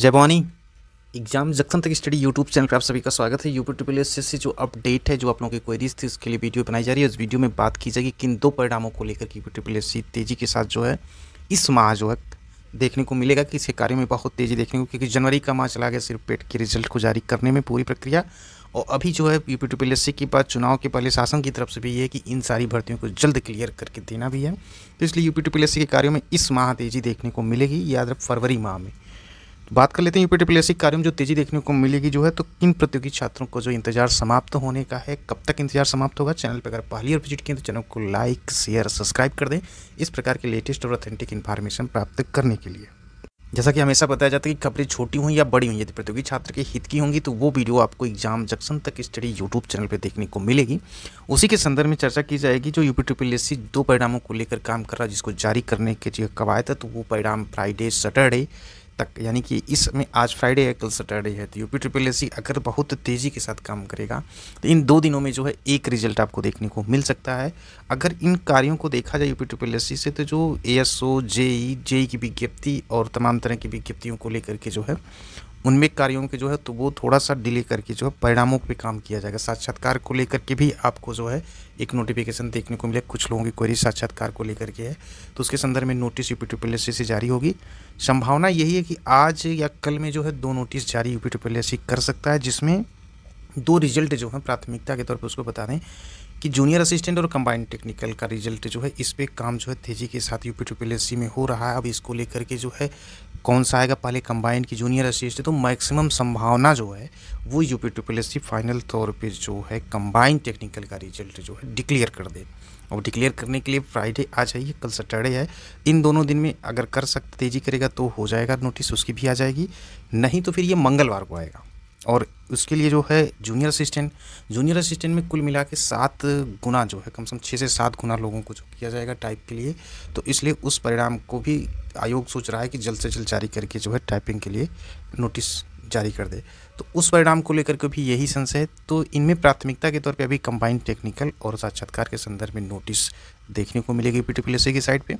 जयवानी exam junction तक study YouTube channel पर आप सभी का स्वागत है यूपी ट्रिपल एस से जो अपडेट है जो आप लोगों की क्वेरीज थी उसके लिए वीडियो बनाई जा रही है इस वीडियो में बात की जाएगी किन दो परिणामों को लेकर यूपी ट्रिपल एस तेजी के साथ जो है इस माह जो है देखने को मिलेगा कि इसके कार्य में बहुत तेज़ी देखने को क्योंकि जनवरी का माह चला गया सिर्फ पेट के रिजल्ट को जारी करने में पूरी प्रक्रिया और अभी जो है यूपी ट्रिपल एस की बात चुनाव के पहले शासन की तरफ से भी ये है कि इन सारी भर्तियों को जल्द क्लियर करके देना भी है तो इसलिए यूपी ट्रिपल एस के कार्यों में इस माह तेज़ी देखने को मिलेगी याद रख फरवरी माह में बात कर लेते हैं यूपी ट्रिपल कार्य में जो तेजी देखने को मिलेगी जो है तो किन प्रतियोगी छात्रों को जो इंतजार समाप्त होने का है कब तक इंतजार समाप्त होगा चैनल पर अगर पहली और विजिट किए तो चैनल को लाइक शेयर सब्सक्राइब कर दें इस प्रकार के लेटेस्ट और ऑथेंटिक इन्फॉर्मेशन प्राप्त करने के लिए जैसा कि हमेशा बताया जाता है कि खबरें छोटी हुई या बड़ी हुई यदि प्रतियोगी छात्र के हित की होंगी तो वो वीडियो आपको एग्जाम जक्शन तक स्टडी यूट्यूब चैनल पर देखने को मिलेगी उसी के संदर्भ में चर्चा की जाएगी जो यूपी ट्रिपल एस दो परिणामों को लेकर काम कर रहा है जिसको जारी करने के लिए कवायद है तो वो परिणाम फ्राइडे सैटरडे तक यानी कि इसमें आज फ्राइडे है कल सैटरडे है तो यूपी ट्रिपल एस अगर बहुत तेज़ी के साथ काम करेगा तो इन दो दिनों में जो है एक रिजल्ट आपको देखने को मिल सकता है अगर इन कार्यों को देखा जाए यूपी ट्रिपल एस से तो जो A S O JE JE की विज्ञप्ति और तमाम तरह की विज्ञप्तियों को लेकर के जो है उनमें कार्यों के जो है तो वो थोड़ा सा डिले करके जो है परिणामों पे काम किया जाएगा साक्षात्कार को लेकर के भी आपको जो है एक नोटिफिकेशन देखने को मिले कुछ लोगों की क्वेरी साक्षात्कार को लेकर के है तो उसके संदर्भ में नोटिस यूपी ट्रिपल एस से जारी होगी संभावना यही है कि आज या कल में जो है दो नोटिस जारी यूपी ट्रिपल एस कर सकता है जिसमें दो रिजल्ट जो है प्राथमिकता के तौर पर उसको बता दें कि जूनियर असिस्टेंट और कंबाइंड टेक्निकल का रिजल्ट जो है इस पर काम जो है तेज़ी के साथ यूपी टू एस में हो रहा है अब इसको लेकर के जो है कौन सा आएगा पहले कंबाइंड की जूनियर असिस्टेंट तो मैक्सिमम संभावना जो है वो यूपी ट्रिपल एस फाइनल तौर पे जो है कंबाइंड टेक्निकल का रिजल्ट जो है डिक्लेयर कर दे और डिक्लेयर करने के लिए फ्राइडे आ जाइए कल सैटरडे है इन दोनों दिन में अगर कर सकते तेज़ी करेगा तो हो जाएगा नोटिस उसकी भी आ जाएगी नहीं तो फिर ये मंगलवार को आएगा और उसके लिए जो है जूनियर असिस्टेंट जूनियर असिस्टेंट में कुल मिला के सात गुना जो है कम से कम छः से सात गुना लोगों को जो किया जाएगा टाइप के लिए तो इसलिए उस परिणाम को भी आयोग सोच रहा है कि जल्द से जल्द जारी करके जो है टाइपिंग के लिए नोटिस जारी कर दे तो उस परिणाम को लेकर के भी यही संशय है तो इनमें प्राथमिकता के तौर पे अभी कंबाइंड टेक्निकल और साक्षात्कार के संदर्भ में नोटिस देखने को मिलेगी पी टी की साइट पर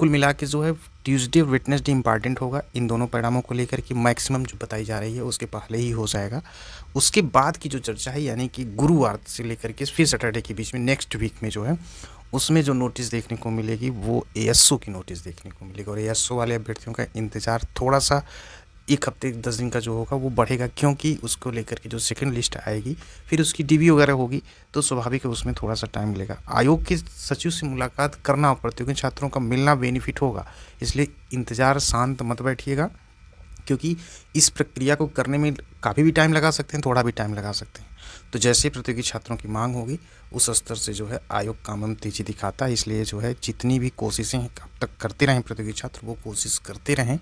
कुल मिला के जो है ट्यूसडे और विटनेस डे इंपॉर्टेंट होगा इन दोनों परिणामों को लेकर कि मैक्सिमम जो बताई जा रही है उसके पहले ही हो जाएगा उसके बाद की जो चर्चा है यानी कि गुरुवार से लेकर के फिर सैटरडे के बीच में नेक्स्ट वीक में जो है उसमें जो नोटिस देखने को मिलेगी वो ए की नोटिस देखने को मिलेगी और ए वाले अभ्यर्थियों का इंतज़ार थोड़ा सा एक हफ्ते दस दिन का जो होगा वो बढ़ेगा क्योंकि उसको लेकर के जो सेकंड लिस्ट आएगी फिर उसकी डी वगैरह होगी तो स्वाभाविक है उसमें थोड़ा सा टाइम लेगा आयोग के सचिव से मुलाकात करना पड़ती है क्योंकि छात्रों का मिलना बेनिफिट होगा इसलिए इंतज़ार शांत मत बैठिएगा क्योंकि इस प्रक्रिया को करने में काफ़ी भी टाइम लगा सकते हैं थोड़ा भी टाइम लगा सकते हैं तो जैसे प्रतियोगी छात्रों की मांग होगी उस स्तर से जो है आयोग काम में तेजी दिखाता है इसलिए जो है जितनी भी कोशिशें अब तक करते रहें प्रतियोगी छात्र वो कोशिश करते रहें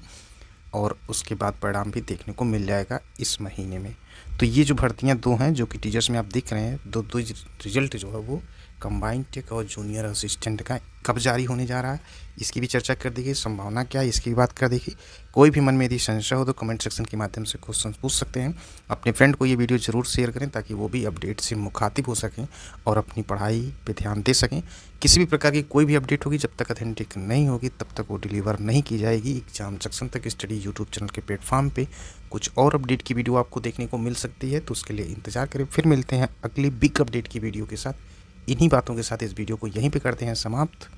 और उसके बाद परिणाम भी देखने को मिल जाएगा इस महीने में तो ये जो भर्तियाँ दो हैं जो कि टीचर्स में आप देख रहे हैं दो दो रिजल्ट जो है वो कंबाइंड टेक और जूनियर असिस्टेंट का कब जारी होने जा रहा है इसकी भी चर्चा कर देगी संभावना क्या है इसकी भी बात कर देगी कोई भी मन में यदि संशय हो तो कमेंट सेक्शन के माध्यम से क्वेश्चन पूछ सकते हैं अपने फ्रेंड को ये वीडियो ज़रूर शेयर करें ताकि वो भी अपडेट से मुखातिब हो सकें और अपनी पढ़ाई पर ध्यान दे सकें किसी भी प्रकार की कोई भी अपडेट होगी जब तक अथेंटिक नहीं होगी तब तक वो डिलीवर नहीं की जाएगी एग्जाम सेक्शन तक स्टडी यूट्यूब चैनल के प्लेटफॉर्म पर कुछ और अपडेट की वीडियो आपको देखने को मिल सकती है तो उसके लिए इंतज़ार करें फिर मिलते हैं अगली बिग अपडेट की वीडियो के साथ इन्हीं बातों के साथ इस वीडियो को यहीं पे करते हैं समाप्त